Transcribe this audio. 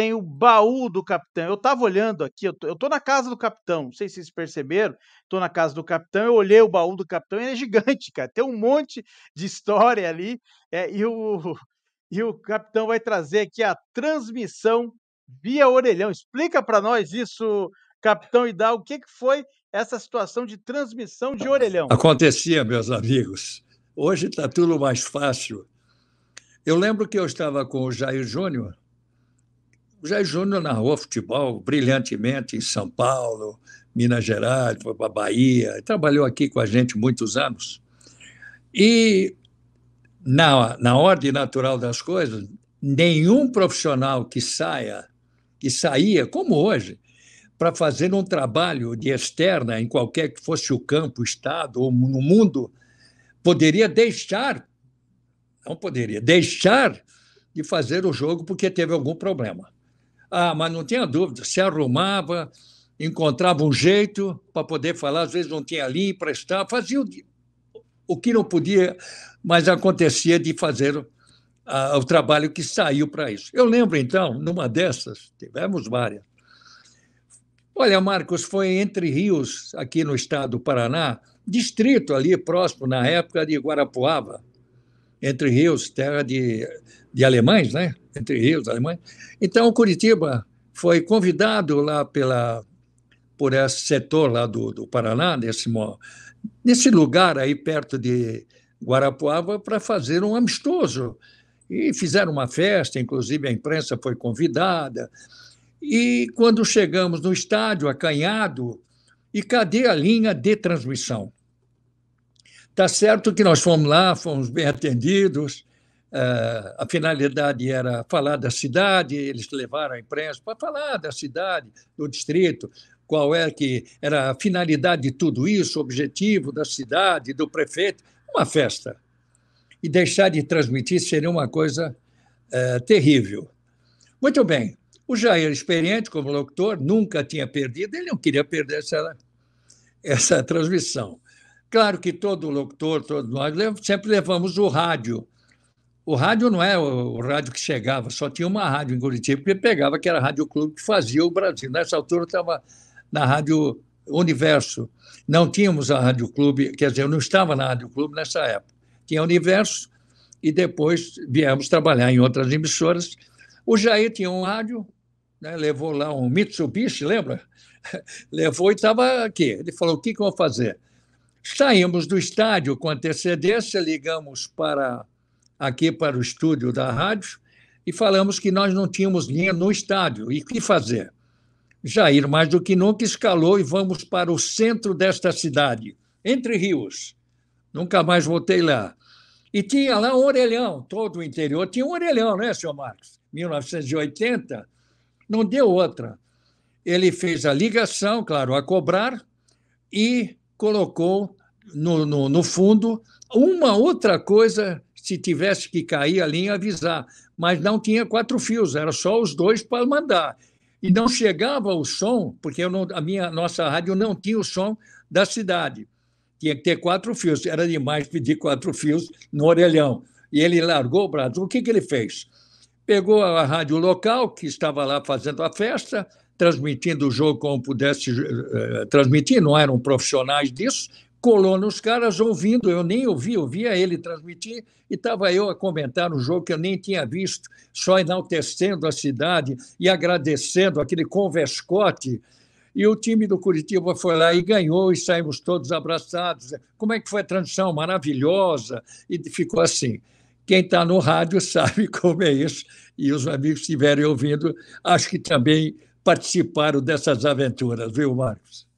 tem o baú do capitão. Eu estava olhando aqui, eu tô, eu tô, na casa do capitão, não sei se vocês perceberam, tô na casa do capitão, eu olhei o baú do capitão e ele é gigante, cara. Tem um monte de história ali. É, e, o, e o capitão vai trazer aqui a transmissão via orelhão. Explica para nós isso, capitão dá o que, que foi essa situação de transmissão de orelhão? Acontecia, meus amigos. Hoje está tudo mais fácil. Eu lembro que eu estava com o Jair Júnior o Jair Júnior narrou futebol brilhantemente em São Paulo, Minas Gerais, foi para a Bahia, trabalhou aqui com a gente muitos anos. E, na, na ordem natural das coisas, nenhum profissional que saia, que saía, como hoje, para fazer um trabalho de externa em qualquer que fosse o campo, o estado ou no mundo, poderia deixar, não poderia, deixar de fazer o jogo porque teve algum problema. Ah, mas não tinha dúvida, se arrumava, encontrava um jeito para poder falar, às vezes não tinha ali, emprestar, fazia o, o que não podia, mas acontecia de fazer o trabalho que saiu para isso. Eu lembro, então, numa dessas, tivemos várias. Olha, Marcos, foi entre rios, aqui no estado do Paraná, distrito ali próximo, na época, de Guarapuava. Entre Rios, terra de, de alemães, né? Entre Rios, alemães. Então, o Curitiba foi convidado lá pela, por esse setor lá do, do Paraná, nesse, nesse lugar aí perto de Guarapuava, para fazer um amistoso. E fizeram uma festa, inclusive a imprensa foi convidada. E quando chegamos no estádio, acanhado, e cadê a linha de transmissão? Está certo que nós fomos lá, fomos bem atendidos, Uh, a finalidade era falar da cidade, eles levaram a imprensa para falar da cidade, do distrito, qual é que era a finalidade de tudo isso, o objetivo da cidade, do prefeito, uma festa. E deixar de transmitir seria uma coisa uh, terrível. Muito bem, o Jair, experiente como locutor, nunca tinha perdido, ele não queria perder essa, essa transmissão. Claro que todo locutor, todos nós, sempre levamos o rádio. O rádio não é o, rádio que chegava, só tinha uma rádio em Curitiba que pegava, que era a Rádio Clube que fazia o Brasil. Nessa altura estava na Rádio Universo. Não tínhamos a Rádio Clube, quer dizer, eu não estava na Rádio Clube nessa época. Tinha Universo e depois viemos trabalhar em outras emissoras. O Jair tinha um rádio, né, levou lá um Mitsubishi, lembra? levou e estava aqui. Ele falou: o que, que eu vou fazer? Saímos do estádio com antecedência, ligamos para aqui para o estúdio da rádio e falamos que nós não tínhamos linha no estádio. E o que fazer? Jair, mais do que nunca, escalou e vamos para o centro desta cidade, Entre Rios. Nunca mais voltei lá. E tinha lá um orelhão, todo o interior tinha um orelhão, né, senhor Marcos? 1980, não deu outra. Ele fez a ligação, claro, a cobrar, e colocou no, no, no fundo uma outra coisa se tivesse que cair a linha, avisar. Mas não tinha quatro fios, era só os dois para mandar. E não chegava o som, porque não, a minha nossa rádio não tinha o som da cidade. Tinha que ter quatro fios. Era demais pedir quatro fios no orelhão. E ele largou o braço. O que, que ele fez? Pegou a rádio local, que estava lá fazendo a festa, transmitindo o jogo como pudesse uh, transmitir, não eram profissionais disso, colou nos caras ouvindo, eu nem ouvi, ouvia ele transmitir, e estava eu a comentar um jogo que eu nem tinha visto, só enaltecendo a cidade e agradecendo aquele converscote. E o time do Curitiba foi lá e ganhou, e saímos todos abraçados. Como é que foi a transição? Maravilhosa! E ficou assim. Quem está no rádio sabe como é isso, e os amigos que estiverem ouvindo, acho que também participaram dessas aventuras, viu, Marcos?